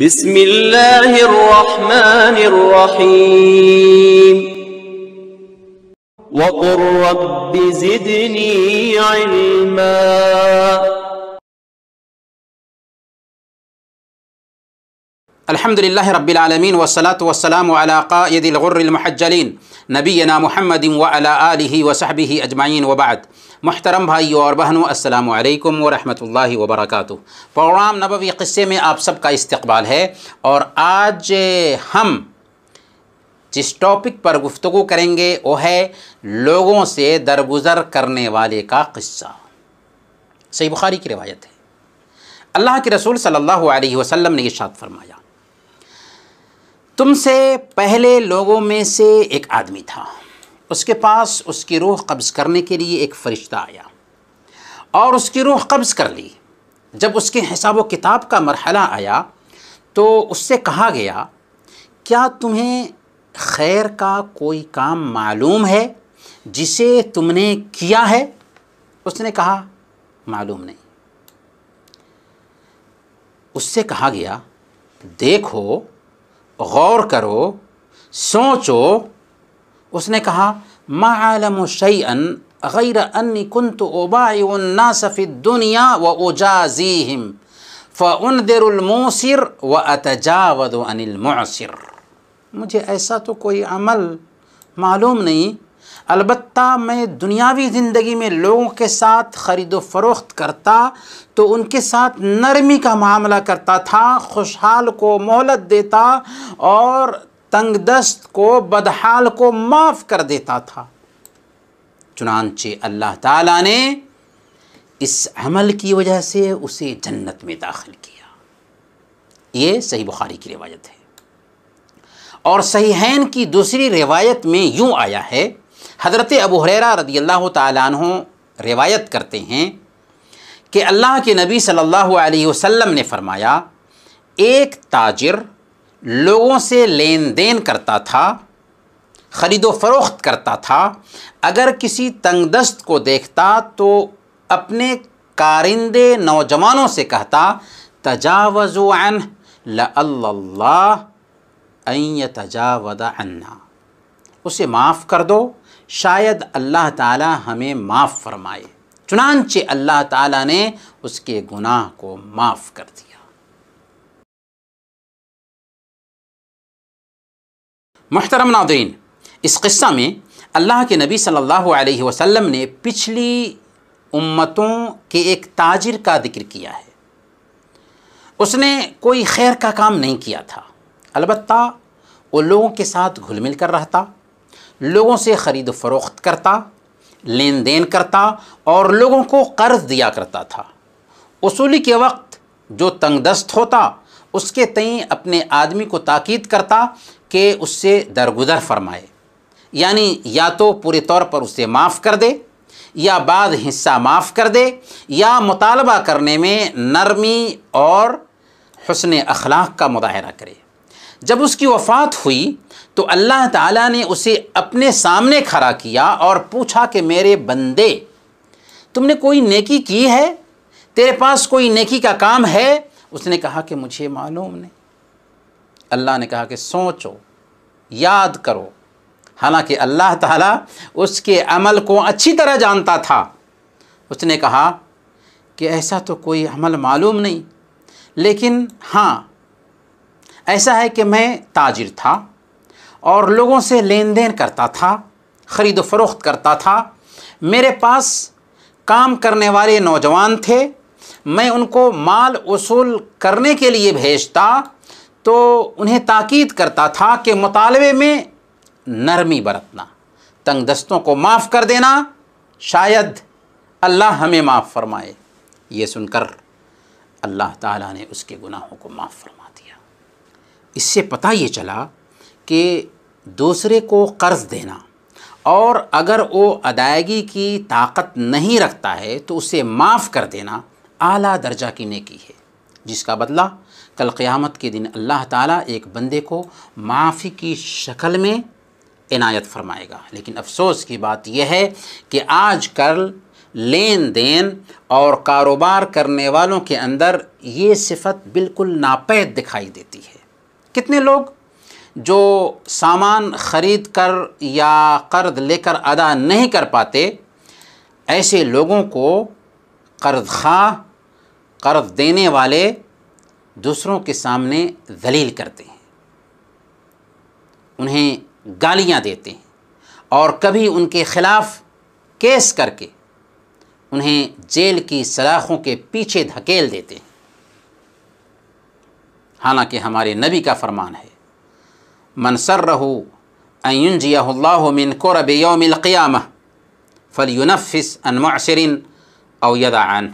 بسم الله الرحمن الرحيم وقل رب زدني علما अलहमदिल्ला रबीआलमीन वसलात वसलाम अलाक़ादिलग़ुरमहजलिन नबीना महमद वला वसहबी अजमाइन वबाद महतरम भाई और बहनों अल्लाम वरहमल वबरक प्रोग्राम नबवी क़स्से में आप सब का इस्तबाल है और आज हम जिस टॉपिक पर गुफ्तु करेंगे वो है लोगों से दरगुजर करने वाले का किस्सा सही बुखारी की रवायत है अल्लाह के रसूल सल्लल्लाहु अलैहि वसल्लम ने इशाद फरमाया तुमसे पहले लोगों में से एक आदमी था उसके पास उसकी रूह कब्ज़ करने के लिए एक फ़रिश्ता आया और उसकी रूह कब्ज़ कर ली जब उसके हिसाब व किताब का मरहला आया तो उससे कहा गया क्या तुम्हें खैर का कोई काम मालूम है जिसे तुमने किया है उसने कहा मालूम नहीं उससे कहा गया देखो غور کرو سوچو اس نے کہا ما عالم شيئا غير اني كنت اباعي الناس في الدنيا واجازيهم فانذر الموسر واتجاوز عن المعسر مجھے ایسا تو کوئی عمل معلوم نہیں अलबत् मैं दुनियावी ज़िंदगी में लोगों के साथ ख़रीद फ़रोख्त करता तो उनके साथ नरमी का मामला करता था खुशहाल को मोहलत देता और तंगदस्त को बदहाल को माफ़ कर देता था चुनानचे अल्लाह ताला ने इस अमल की वजह से उसे जन्नत में दाखिल किया ये सही बुखारी की रिवायत है और सही हैन की दूसरी रिवायत में यूँ आया है हज़रत अबू हरेरा रदी अल्लाह तु रिवायत करते हैं कि अल्लाह के नबी सल्लल्लाहु अलैहि वसल्लम ने फरमाया एक ताजर लोगों से लेन देन करता था ख़रीदो फरोख्त करता था अगर किसी तंगदस्त को देखता तो अपने कारिंदे नौजवानों से कहता तजावज़ुआन लल्ला तजावदा अन्ना उसे माफ़ कर दो शायद अल्लाह ताला हमें माफ़ फरमाए चुनानचे अल्लाह ताला ने उसके गुनाह को माफ़ कर दिया मोहतरम नादरीन इस क़स्सा में अल्लाह के नबी सल्लल्लाहु अलैहि वसल्लम ने पिछली उम्मतों के एक ताजिर का जिक्र किया है उसने कोई खैर का काम नहीं किया था अलबत्ता वो लोगों के साथ घुल मिल कर रहता लोगों से ख़रीद फरोख्त करता लेन देन करता और लोगों को कर्ज दिया करता था उसूली के वक्त जो तंगदस्त होता उसके तई अपने आदमी को ताक़द करता कि उससे दरगुदर फरमाए यानी या तो पूरे तौर पर उसे माफ़ कर दे या बाद हिस्सा माफ़ कर दे या मुतालबा करने में नरमी और हसन अखलाक का मुदाहरा करे जब उसकी वफ़ात हुई तो अल्लाह ताला ने उसे अपने सामने खड़ा किया और पूछा कि मेरे बंदे तुमने कोई नेकी की है तेरे पास कोई नेकी का काम है उसने कहा कि मुझे मालूम नहीं अल्लाह ने कहा कि सोचो याद करो हालांकि अल्लाह ताला उसके अमल को अच्छी तरह जानता था उसने कहा कि ऐसा तो कोई अमल मालूम नहीं लेकिन हाँ ऐसा है कि मैं ताजिर था और लोगों से लेन देन करता था ख़रीद फरोख्त करता था मेरे पास काम करने वाले नौजवान थे मैं उनको माल वसूल करने के लिए भेजता तो उन्हें ताक़द करता था कि मुतालबे में नरमी बरतना तंग दस्तों को माफ़ कर देना शायद अल्लाह हमें माफ़ फरमाए ये सुनकर अल्लाह ताला ने उसके गुनाहों को माफ़ फरमाया इससे पता ये चला कि दूसरे को कर्ज़ देना और अगर वो अदायगी की ताकत नहीं रखता है तो उसे माफ़ कर देना आला दर्जा की नेकी है जिसका बदला कल क़यामत के दिन अल्लाह ताला एक बंदे को माफ़ी की शक्ल में इनायत फरमाएगा लेकिन अफसोस की बात यह है कि आज कल लेन देन और कारोबार करने वालों के अंदर ये सिफत बिल्कुल नापैद दिखाई देती है कितने लोग जो सामान ख़रीद कर या कर्ज लेकर अदा नहीं कर पाते ऐसे लोगों को कर्ज खा कर्ज देने वाले दूसरों के सामने जलील करते हैं उन्हें गालियां देते हैं और कभी उनके ख़िलाफ़ केस करके उन्हें जेल की सलाखों के पीछे धकेल देते हैं हालांकि हमारे नबी का फरमान है मनसर रहो अयुन जियामिन कोरब योमिलक़ियाम फ़ल यूनफ़िस अनमाशरिन अवयदान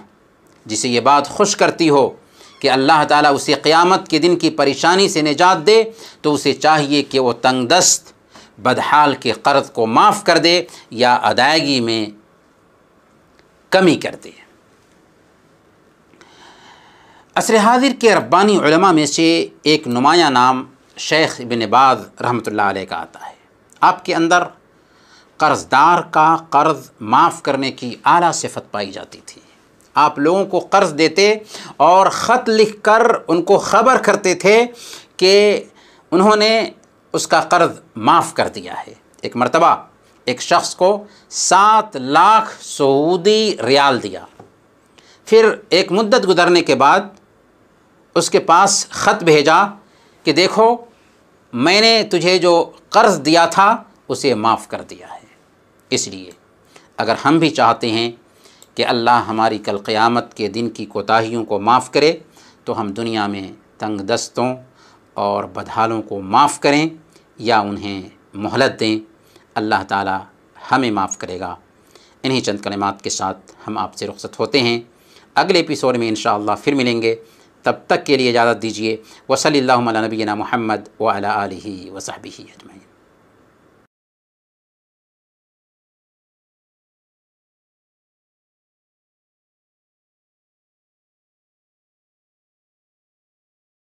जिसे ये बात खुश करती हो कि अल्लाह ताला उसे क़यामत के दिन की परेशानी से निजात दे तो उसे चाहिए कि वो तंगदस्त बदहाल के कर्ज को माफ़ कर दे या अदायगी में कमी कर दे असर हाजिर के रब्बानी में से एक नुमाया नाम शेख इबन बाज रहमत का आता है आपके अंदर कर्ज़दार का कर्ज़ माफ़ करने की आला सिफत पाई जाती थी आप लोगों को कर्ज़ देते और ख़त लिख कर उनको ख़बर करते थे कि उन्होंने उसका कर्ज़ माफ़ कर दिया है एक मरतबा एक शख्स को सात लाख सऊदी रियाल दिया फिर एक मुद्दत गुजरने के बाद उसके पास ख़त भेजा कि देखो मैंने तुझे जो कर्ज़ दिया था उसे माफ़ कर दिया है इसलिए अगर हम भी चाहते हैं कि अल्लाह हमारी कल क़्यामत के दिन की कोताहियों को माफ़ करे तो हम दुनिया में तंग दस्तों और बदहालों को माफ़ करें या उन्हें मोहलत दें अल्लाह ताला हमें माफ़ करेगा इन्हीं चंद कलमात के साथ हम आपसे रुखसत होते हैं अगले एपिसोड में इन फिर मिलेंगे तब तक के लिए इजाज़त दीजिए वसली नबीना मोहम्मद वाली वसाबी अजमैन